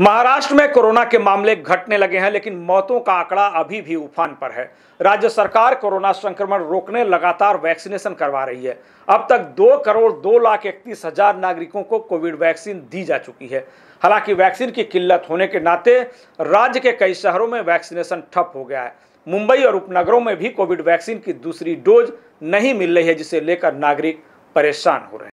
महाराष्ट्र में कोरोना के मामले घटने लगे हैं लेकिन मौतों का आंकड़ा अभी भी उफान पर है राज्य सरकार कोरोना संक्रमण रोकने लगातार वैक्सीनेशन करवा रही है अब तक दो करोड़ दो लाख इकतीस हजार नागरिकों को कोविड वैक्सीन दी जा चुकी है हालांकि वैक्सीन की किल्लत होने के नाते राज्य के कई शहरों में वैक्सीनेशन ठप हो गया है मुंबई और उपनगरों में भी कोविड वैक्सीन की दूसरी डोज नहीं मिल रही है जिसे लेकर नागरिक परेशान हो रहे हैं